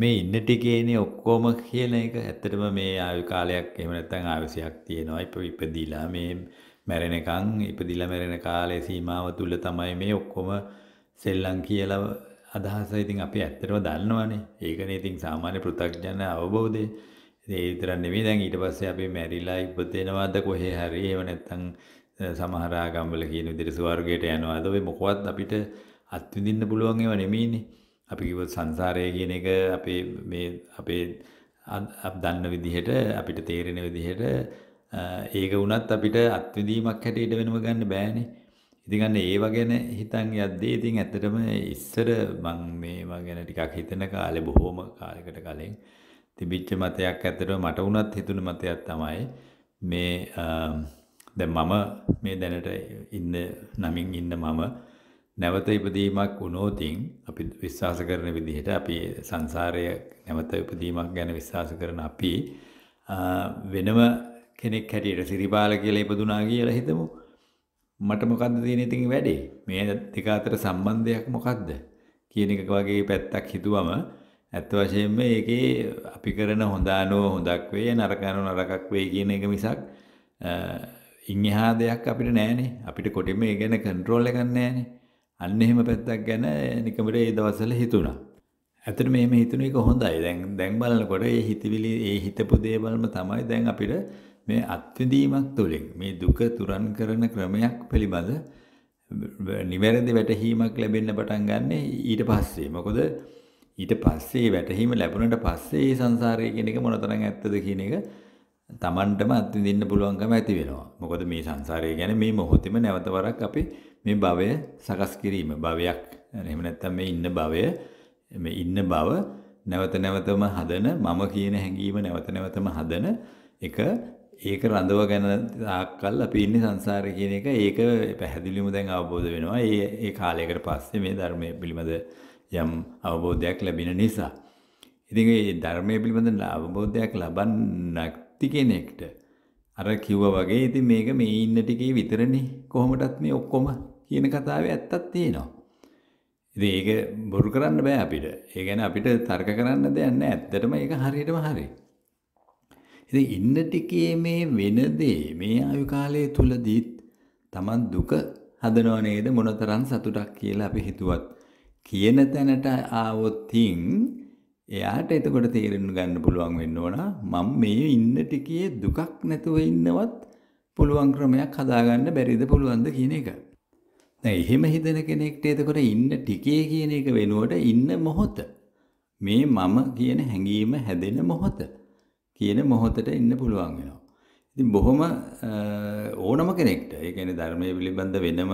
මේ ඉන්න ටිකේනේ ඔක්කොම කියන එක ඇත්තටම මේ ආයු කාලයක් එහෙම නැත්නම් ආයුෂයක් තියෙනවා ඉප ඉපදිලා මේ මැරෙනකන් ඉපදිලා මැරෙන කාලේ සීමාව තුල තමයි මේ ඔක්කොම සෙල්ලම් කියලා අදහස ඉතින් අපි ඇත්තටම දන්නවනේ ඒකනේ ඉතින් සාමාන්‍ය පෘථග්ජන අවබෝධය ඒ විතරක් නෙමෙයි දැන් ඊට පස්සේ අපි මැරිලා ඉපදෙනවද කොහේ හරි එහෙම නැත්නම් සමහර ආගම්වල කියන විදිහට ස්වර්ගයට යනවාද ඔය මොකවත් අපිට අත්විඳින්න පුළුවන් ඒවා නෙමෙයිනේ අපි කිව්ව සංසාරය කියන එක අපේ මේ අපේ දන්න විදිහට අපිට තේරෙන විදිහට ඒක වුණත් අපිට අත්විඳීමක් හැටියට වෙනම ගන්න බෑනේ. ඉතින් අන්න ඒව ගැන හිතන් යද්දී ඉතින් ඇත්තටම ඉස්සර මම මේවා ගැන ටිකක් හිතන කාලේ බොහොම කාලයකට කලින් තිබිච්ච මතයක් ඇත්තටම මට වුණත් හිතුණ මතයක් තමයි මේ දැන් මම මේ දැනට ඉන්න නමින් ඉන්න මම නැවත ඉපදීමක් වුණෝතින් අපි විශ්වාස කරන විදිහට අපි සංසාරය නැවත ඉපදීමක් ගැන විශ්වාස කරන අපි වෙනම කෙනෙක් හැටියට සිරිබාල කියලා ඉපදුනා කියලා හිතමු. මට මොකද්ද තියෙන ඉතින් වැඩේ? මේ දෙක අතර සම්බන්ධයක් මොකද්ද කියන එක වගේ පැත්තක් හිතුවම ඇත්ත වශයෙන්ම ඒකේ අපි කරන හොඳානෝ හොඳක් වේ නරකනෝ නරකක් වේ කියන එක මිසක් ඉන් එහා දෙයක් අපිට නෑනේ. අපිට කොටිම ඒ ගැන කන්ට්‍රෝල් එකක් නෑනේ. අන්න එහෙම පැත්තක් ගැන නිකමට ඒ දවසල හිතුණා. ඇතර මෙහෙම හිතුන එක හොඳයි දැන් දැන් බලනකොට ඒ හිතවිලි ඒ හිතපු දේවල්ම තමයි දැන් අපිට මේ අත්විඳීමක් තුළින් මේ දුක තුරන් කරන ක්‍රමයක් පිළිබඳ නිවැරදි වැටහීමක් ලැබෙන්න පටන් ගන්න ඊට පස්සේ මොකද ඊට පස්සේ වැටහීම ලැබුණට පස්සේ සංසාරය කියන එක මොනතරම් ඇත්තද කියන එක තමන්ටම අත්විඳින්න පුළුවන්කම ඇති වෙනවා. මොකද මේ සංසාරය ගැන මේ මොහොතේම නැවත වරක් අපි මේ භවය සකස් කිරීම භවයක් එහෙම නැත්නම් මේ ඉන්න භවය මේ ඉන්න භව නැවත නැවතම හදන මම කියන හැඟීම නැවත නැවතම හදන එක ඒක රඳව ගැන තාක්කල් අපි ඉන්නේ සංසාරේ කියන එක ඒක පැහැදිලිවම දැන් අවබෝධ වෙනවා. ඒ ඒ කාලයකට පස්සේ මේ ධර්මයේ පිළිබඳ යම් අවබෝධයක් ලැබෙන නිසා. ඉතින් ඒ ධර්මයේ පිළිබඳ අවබෝධයක් ලබන්නක් භක්ති කෙනෙක්ට අර කිව්වා වගේ ඉතින් මේක මේ ඉන්න ටිකේ විතරනේ කොහොමදත් මේ ඔක්කොම කියන කතාවේ ඇත්තක් තියෙනවා. ඉතින් ඒක බොරු කරන්න බෑ අපිට. ඒ කියන්නේ අපිට තර්ක කරන්න දෙයක් නැහැ. ඇත්තටම ඒක හරියටම හරි. ඉතින් ඉන්න ටිකේ මේ වෙන දේ මේ ආයු කාලය තුලදීත් Taman දුක හදනව නේද මොනතරම් සතුටක් කියලා අපි හිතුවත් කියන තැනට ආවොත් තින් එයාට එතකොට තේරෙන්න ගන්න පුළුවන් වෙන්න ඕන මම මේ ඉන්න ටිකේ දුකක් නැතුව ඉන්නවත් පුළුවන් ක්‍රමයක් හදාගන්න බැරිද පුළුවන්ද කියන එක. දැන් එහෙම හිතන කෙනෙක්ට එතකොට ඉන්න ටිකේ කියන එක වෙනුවට ඉන්න මොහොත මේ මම කියන හැඟීම හැදෙන මොහොත කියන මොහොතට ඉන්න පුළුවන් වෙනවා. ඉතින් බොහොම ඕනම කෙනෙක්ට ඒ කියන්නේ ධර්මයේ පිළිබඳ වෙනම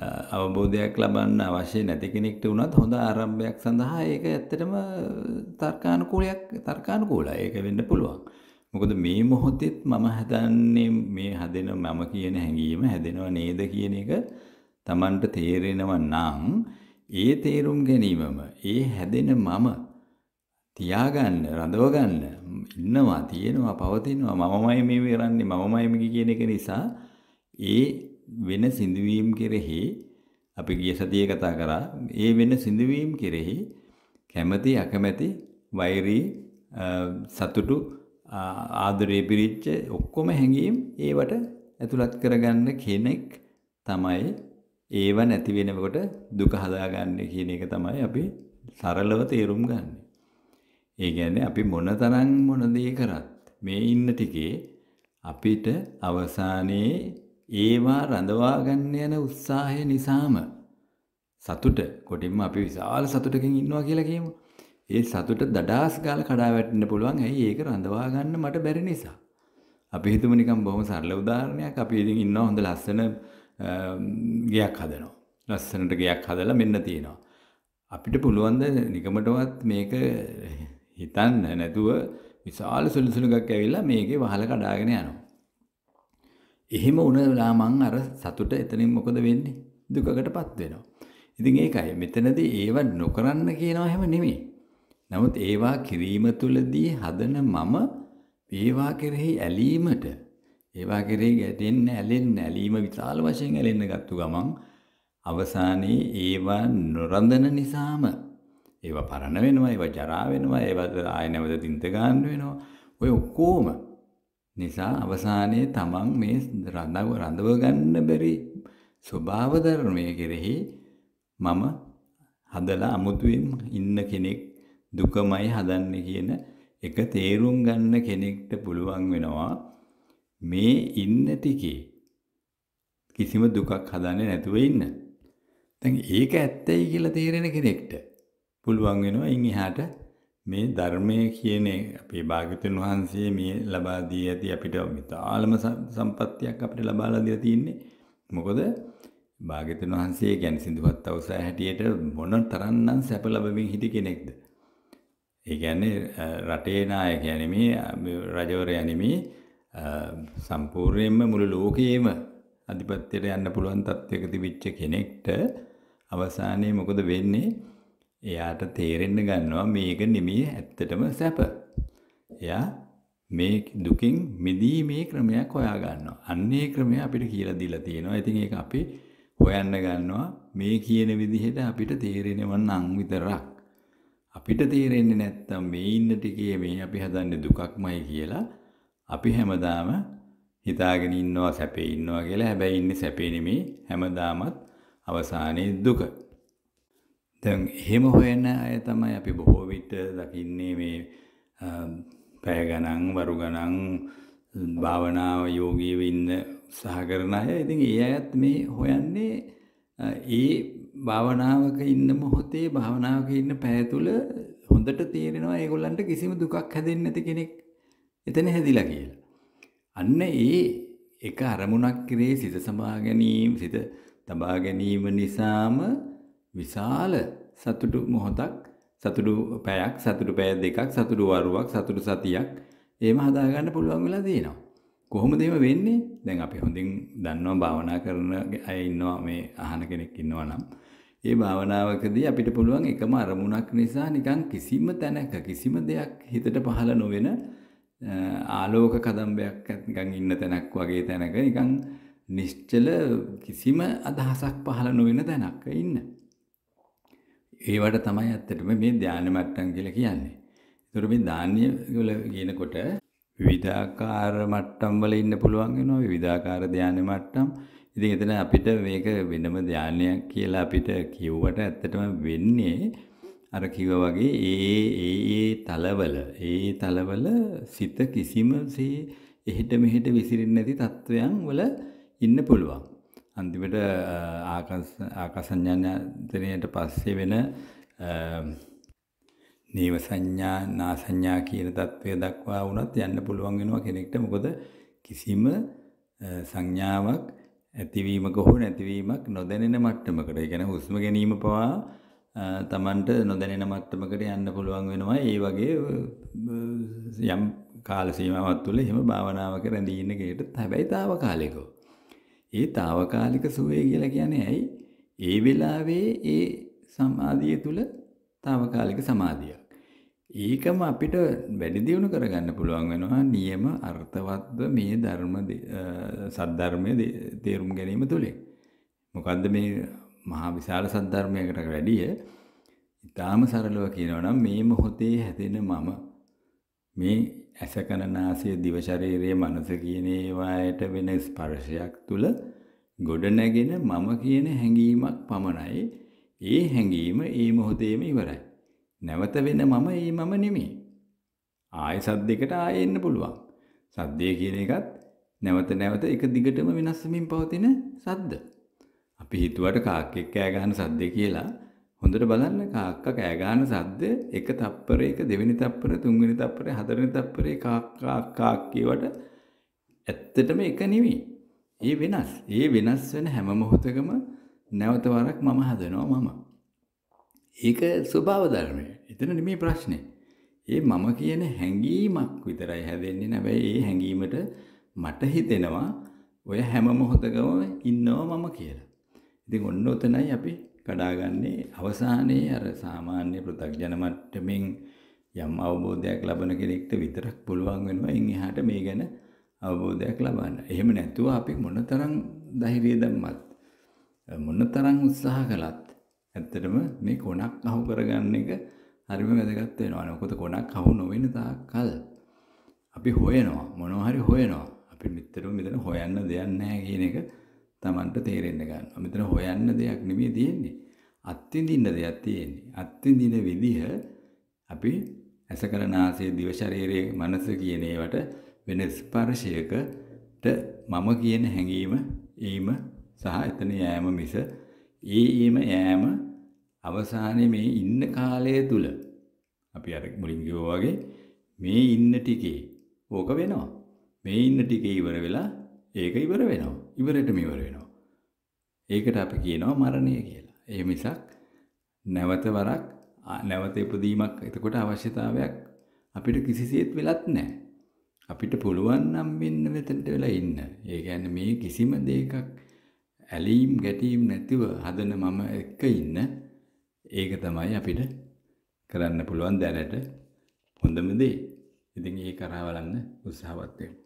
අවබෝධයක් ලබන්න අවශ්‍ය නැති කෙනෙක්ට වුණත් හොඳ ආරම්භයක් සඳහා ඒක ඇත්තටම තර්කානුකූලයක් තර්කානුකූලයි ඒක වෙන්න පුළුවන්. මොකද මේ මොහොතෙත් මම හදන්නේ මේ හදෙන මම කියන හැඟීම හැදෙනව නේද කියන එක Tamanට තේරෙනවා නම් ඒ තේරුම් ගැනීමම ඒ හැදෙන මම තියාගන්න රඳවගන්න ඉන්නවා තියෙනවා පවතිනවා මමමයි මේ වෙරන්නේ මමමයි මේ කියන එක නිසා ඒ වෙන සිදුවීම් කෙරෙහි අපි ගිය සතියේ කතා කරා ඒ වෙන සිදුවීම් කෙරෙහි කැමැති අකමැති වෛරී සතුටු ආදරේ පිරිච්ච ඔක්කොම හැඟීම් ඒවට ඇතුළත් කරගන්න කෙනෙක් තමයි ඒව නැති වෙනකොට දුක හදාගන්නේ කියන එක තමයි අපි සරලව තේරුම් ගන්න. ඒ කියන්නේ අපි මොනතරම් මොන දේ කරත් මේ ඉන්න ටිකේ අපිට අවසානයේ ඒවා රඳවා ගන්න යන උත්සාහය නිසාම සතුට කොටින්ම අපි විශාල සතුටකින් ඉන්නවා කියලා කියමු. ඒ සතුට දඩාස් ගාලා කඩා වැටෙන්න පුළුවන්. ඇයි ඒක රඳවා ගන්න මට බැරි නිසා. අපි හිතමු නිකන් බොහොම සරල උදාහරණයක්. අපි ඉතින් ඉන්නවා හොඳ ලස්සන ගයක් හදනවා. ලස්සනට ගයක් හදලා මෙන්න තියෙනවා. අපිට පුළුවන් ද නිකමටවත් මේක හිතන්න නැතුව විශාල සුළුසුළුකක් ඇවිල්ලා මේකේ වහල කඩාගෙන යනවා. එහෙම වුණ වෙලා මං අර සතුට එතනින් මොකද වෙන්නේ? දුකකටපත් වෙනවා. ඉතින් ඒකයි මෙතනදී ඒව නොකරන්න කියනවා හැම නෙමෙයි. නමුත් ඒවා කිරීම තුළදී හදන මම ඒවා කෙරෙහි ඇලීමට ඒවා කෙරෙහි ගැටෙන්න ඇලෙන්න ඇලීම විශාල වශයෙන් ඇලෙන්න ගත්තු ගමන් අවසානයේ ඒවා නොරඳන නිසාම ඒවා පරණ වෙනවා ඒවා ජරා වෙනවා ඒවා ආය නැවත තින්ත ගන්න වෙනවා ඔය ඔක්කොම නිසා අවසානයේ තමන් මේ රඳව රඳව ගන්න බැරි ස්වභාව ධර්මයේ කෙරෙහි මම හදලා අමුතුවෙන් ඉන්න කෙනෙක් දුකමයි හදන්නේ කියන එක තේරුම් ගන්න කෙනෙක්ට පුළුවන් වෙනවා මේ ඉන්න තිකේ කිසිම දුකක් හදන්නේ නැතුව ඉන්න. දැන් ඒක ඇත්තයි කියලා තේරෙන කෙනෙක්ට පුළුවන් වෙනවා ඉන් එහාට මේ ධර්මය කියන අපේ භාගතුන් වහන්සේ මේ ලබා දී ඇති අපිට විතාලම සම්පත්තියක් අපිට ලබාලා දීලා තියෙන්නේ. මොකද භාගතුන් වහන්සේ කියන්නේ සිඳුවත් අවසය හැටියට මොන තරම්නම් සැප ලැබෙමින් හිටි කෙනෙක්ද? ඒ කියන්නේ රටේ නායකයා නෙමේ රජවරයා නෙමේ සම්පූර්ණයෙන්ම මුළු ලෝකයේම අධිපත්‍යයට යන්න පුළුවන් තත්ත්වයක තිබිච්ච කෙනෙක්ට අවසානයේ මොකද වෙන්නේ? එයාට තේරෙන්න ගන්නවා මේක නෙමේ ඇත්තටම සැප. එයා මේ දුකින් මිදීමේ ක්‍රමයක් හොයා ගන්නවා. අන්නේ ක්‍රමය අපිට කියලා දීලා තියෙනවා. ඉතින් ඒක අපි හොයන්න ගන්නවා මේ කියන විදිහට අපිට තේරෙනව නම් විතරක්. අපිට තේරෙන්නේ නැත්තම් මේ ඉන්න ටිකේ මේ අපි හදන්නේ දුකක්මයි කියලා අපි හැමදාම හිතාගෙන ඉන්නවා සැපේ ඉන්නවා කියලා. හැබැයි ඉන්නේ සැපේ නෙමේ හැමදාමත් අවසානයේ දුක. දැන් එහෙම හොයන අය තමයි අපි බොහෝ විට දකින්නේ මේ පැය ගණන් වරු ගණන් භාවනාව යෝගීව ඉන්න උත්සාහ කරන අය. ඉතින් ඒ අයත් මේ හොයන්නේ ඒ භාවනාවක ඉන්න මොහොතේ භාවනාවක ඉන්න පැය තුල හොඳට තේරෙනවා ඒගොල්ලන්ට කිසිම දුකක් හැදෙන්නේ නැති කෙනෙක් එතන හැදිලා කියලා. අන්න ඒ එක අරමුණක් කරේ සිත සමා ගැනීම, සිත තබා ගැනීම නිසාම විශාල සතුටු මොහොතක් සතුටු පැයක් සතුටු පැය දෙකක් සතුටු වරුවක් සතුටු සතියක් ඒම හදාගන්න පුළුවන් වෙලා තියෙනවා. කොහොමද එහෙම වෙන්නේ? දැන් අපි හොඳින් දන්නවා භාවනා කරන අය ඉන්නවා මේ අහන කෙනෙක් ඉන්නවා නම් ඒ භාවනාවකදී අපිට පුළුවන් එකම අරමුණක් නිසා නිකන් කිසිම තැනක කිසිම දෙයක් හිතට පහළ නොවන ආලෝක කදම්බයක් නිකන් ඉන්න තැනක් වගේ තැනක නිකන් නිශ්චල කිසිම අදහසක් පහළ නොවන තැනක ඉන්න. ඒවට තමයි ඇත්තටම මේ ධානය මට්ටම් කියලා කියන්නේ. ඒතර මේ ධාන්‍ය වල කියනකොට විවිධාකාර මට්ටම් වල ඉන්න පුළුවන් වෙනවා විවිධාකාර ධානය මට්ටම්. ඉතින් එතන අපිට මේක වෙනම ධානයක් කියලා අපිට කියුවට ඇත්තටම වෙන්නේ අර කිව්වා වගේ ඒ ඒ ඒ තලවල ඒ තලවල සිත කිසිම සේ එහෙට මෙහෙට විසිරෙන්නේ නැති තත්වයන් වල ඉන්න පුළුවන්. අන්තිමට ආකසඥානතරයට පස්සේ වෙන නීව සංඥා නාසඥා කියන தත්වය දක්වා වුණත් යන්න පුළුවන් වෙනවා කෙනෙක්ට මොකද කිසිම සංඥාවක් ඇතිවීමක හෝ නැතිවීමක් නොදැනෙන මට්ටමකට. ඒ කියන්නේ හුස්ම ගැනීම පවා තමන්ට නොදැනෙන මට්ටමකට යන්න පුළුවන් වෙනවා. ඒ වගේ යම් කාල සීමාවක් තුළ එහෙම භාවනාවක රැඳී ඉන්න කේට හැබැයි తాවකාලිකව. ඒ తాවකාලික සුවය කියලා කියන්නේ ඇයි? ඒ වෙලාවේ ඒ සමාධිය තුල తాවකාලික සමාධියක්. ඒකම අපිට වැඩි දියුණු කරගන්න පුළුවන් වෙනවා නියම අර්ථවත්ව මේ ධර්ම සද්ධර්මයේ තේරුම් ගැනීම තුලින්. මොකද්ද මේ මහා විශාල සද්ධර්මයකට වැඩිය ඊටාම සරලව කියනවා නම් මේ මොහොතේ හැදෙන මම මේ ඇස කනනාසය දිව ශරීරයේ මනස කියන ඒවායට වෙන ස්පර්ශයක් තුල ගොඩනැගෙන මම කියන හැඟීමක් පමණයි ඒ හැඟීම ඒ මොහොතේම ඉවරයි නැවත වෙන මම ඒ මම නෙමෙයි ආය සද්දයකට ආයෙ එන්න පුළුවන් සද්දය කියන එකත් නැවත නැවත එක දිගටම වෙනස් වෙමින් පවතින සද්ද අපි හිතුවට කාක් එක්ක කෑ ගහන සද්දේ කියලා හොඳට බලන්න කාක්කා කෑ ගන්න සද්ද එක තප්පරයක දෙවෙනි තප්පර තුන්වෙනි තප්පර හතරවෙනි තප්පරේ කාක්කා කාක් කියවට ඇත්තටම එක නෙවෙයි. ඒ වෙනස්. ඒ වෙනස් වෙන හැම මොහොතකම නැවත වරක් මම හදනවා මම. ඒක ස්වභාව ධර්මය. එතන නෙමේ ප්‍රශ්නේ. ඒ මම කියන හැඟීමක් විතරයි හැදෙන්නේ නැබැයි ඒ හැඟීමට මට හිතෙනවා ඔය හැම මොහොතකම ඉන්නවා මම කියලා. ඉතින් ඔන්න ඔතනයි අපි කඩාගන්නේ අවසානයේ අර සාමාන්‍ය පෘථග්ජන මට්ටමින් යම් අවබෝධයක් ලබන කෙනෙක්ට විතරක් පුළුවන් වෙනවා ඉන් එහාට මේ ගැන අවබෝධයක් ලබන්න. එහෙම නැතුව අපි මොනතරම් ධෛර්යය දැම්මත් මොනතරම් උත්සාහ කළත් ඇත්තටම මේ කොනක් අහු කරගන්න එක හරිම වැදගත් වෙනවා. මොකද කොනක් අහු නොවෙන තාක්කල් අපි හොයනවා මොනවා හරි හොයනවා. අපි මෙතන මෙතන හොයන්න දෙයක් නැහැ කියන එක Tamanට තේරෙන්න ගන්නවා. මෙතන හොයන්න දෙයක් නෙමෙයි තියෙන්නේ. අත්විඳින්න දෙයක් තියෙන්නේ. අත්විඳින විදිහ අපි ඇසකරනාසය දිව ශරීරයේ මනස කියන ඒවට වෙන ස්පර්ශයකට මම කියන හැඟීම ඒම සහ එතන යෑම මිස ඒ ඊම යෑම අවසානයේ මේ ඉන්න කාලය තුල අපි අර මුලින් කිව්වා වගේ මේ ඉන්න ටිකේ ඕක වෙනවා. මේ ඉන්න ටිකේ ඉවර වෙලා ඒක ඉවර වෙනවා. ඉවරටම ඉවර වෙනවා. ඒකට අපි කියනවා මරණය කියලා. ඒ මිසක් නැවත වරක් නැවත ඉපදීමක් එතකොට අවශ්‍යතාවයක් අපිට කිසිසේත් වෙලත් නැහැ. අපිට පුළුවන් නම් මෙන්න මෙතනට වෙලා ඉන්න. ඒ කියන්නේ මේ කිසිම දෙයකක් ඇලීම් ගැටීම් නැතිව හදන මම එක්ක ඉන්න. ඒක තමයි අපිට කරන්න පුළුවන් දැනට හොඳම දේ. ඉතින් ඒ කරා බලන්න උත්සාහවත් වෙන්න.